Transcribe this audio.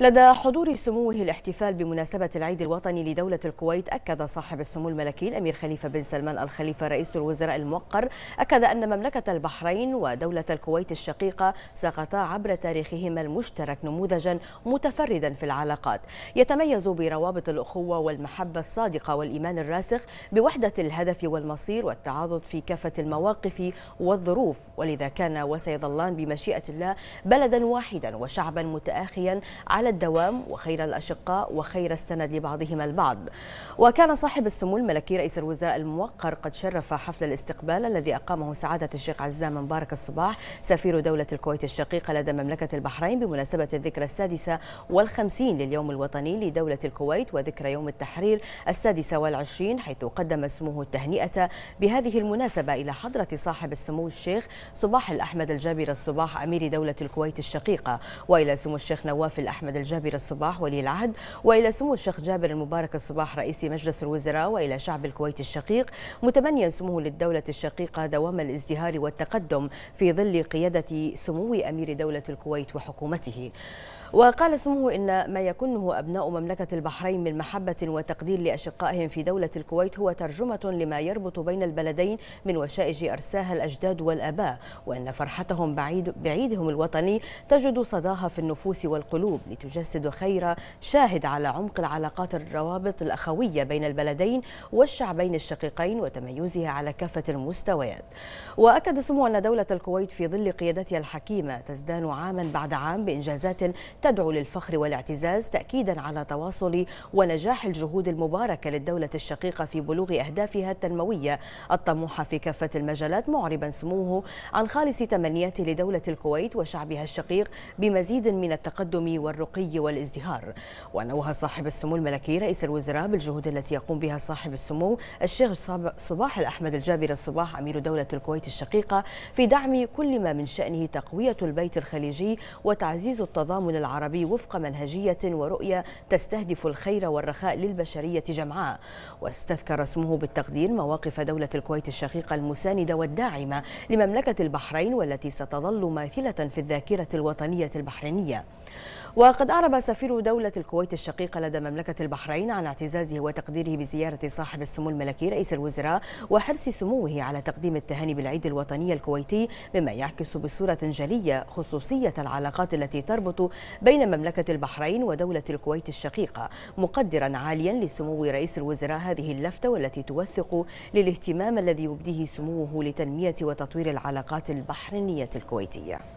لدى حضور سموه الاحتفال بمناسبة العيد الوطني لدولة الكويت أكد صاحب السمو الملكي الأمير خليفة بن سلمان الخليفة رئيس الوزراء الموقر أكد أن مملكة البحرين ودولة الكويت الشقيقة سقطا عبر تاريخهما المشترك نموذجا متفردا في العلاقات يتميز بروابط الأخوة والمحبة الصادقة والإيمان الراسخ بوحدة الهدف والمصير والتعاضد في كافة المواقف والظروف ولذا كان وسيظلان بمشيئة الله بلدا واحدا وشعبا متآخيا على على الدوام وخير الأشقاء وخير السند لبعضهما البعض وكان صاحب السمو الملكي رئيس الوزراء الموقر قد شرف حفل الاستقبال الذي أقامه سعادة الشيخ عزام مبارك الصباح سفير دولة الكويت الشقيقة لدى مملكة البحرين بمناسبة الذكرى السادسة والخمسين لليوم الوطني لدولة الكويت وذكرى يوم التحرير السادسة والعشرين حيث قدم سموه التهنئة بهذه المناسبة إلى حضرة صاحب السمو الشيخ صباح الأحمد الجابر الصباح أمير دولة الكويت الشقيقة وإلى سمو الشيخ نواف الأحمد محمد الجابر الصباح ولي العهد والى سمو الشيخ جابر المبارك الصباح رئيس مجلس الوزراء والى شعب الكويت الشقيق متمنيا سموه للدوله الشقيقه دوام الازدهار والتقدم في ظل قياده سمو امير دوله الكويت وحكومته. وقال سموه إن ما يكنه أبناء مملكة البحرين من محبة وتقدير لأشقائهم في دولة الكويت هو ترجمة لما يربط بين البلدين من وشائج أرساها الأجداد والآباء وأن فرحتهم بعيد بعيدهم الوطني تجد صداها في النفوس والقلوب تجسد خير شاهد على عمق العلاقات الروابط الأخوية بين البلدين والشعبين الشقيقين وتميزها على كافة المستويات وأكد سمو أن دولة الكويت في ظل قيادتها الحكيمة تزدان عاما بعد عام بإنجازات تدعو للفخر والاعتزاز تأكيدا على تواصل ونجاح الجهود المباركة للدولة الشقيقة في بلوغ أهدافها التنموية الطموحة في كافة المجالات معربا سموه عن خالص تمنياته لدولة الكويت وشعبها الشقيق بمزيد من التقدم والرقي الترقي والازدهار ونوه صاحب السمو الملكي رئيس الوزراء بالجهود التي يقوم بها صاحب السمو الشيخ صباح الأحمد الجابر الصباح أمير دولة الكويت الشقيقة في دعم كل ما من شأنه تقوية البيت الخليجي وتعزيز التضامن العربي وفق منهجية ورؤية تستهدف الخير والرخاء للبشرية جمعاء واستذكر اسمه بالتقدير مواقف دولة الكويت الشقيقة المساندة والداعمة لمملكة البحرين والتي ستظل ماثلة في الذاكرة الوطنية البحرينية وقد وقد أعرب سفير دولة الكويت الشقيقة لدى مملكة البحرين عن اعتزازه وتقديره بزيارة صاحب السمو الملكي رئيس الوزراء وحرص سموه على تقديم التهاني بالعيد الوطني الكويتي مما يعكس بصورة جلية خصوصية العلاقات التي تربط بين مملكة البحرين ودولة الكويت الشقيقة مقدرا عاليا لسمو رئيس الوزراء هذه اللفتة والتي توثق للاهتمام الذي يبديه سموه لتنمية وتطوير العلاقات البحرينية الكويتية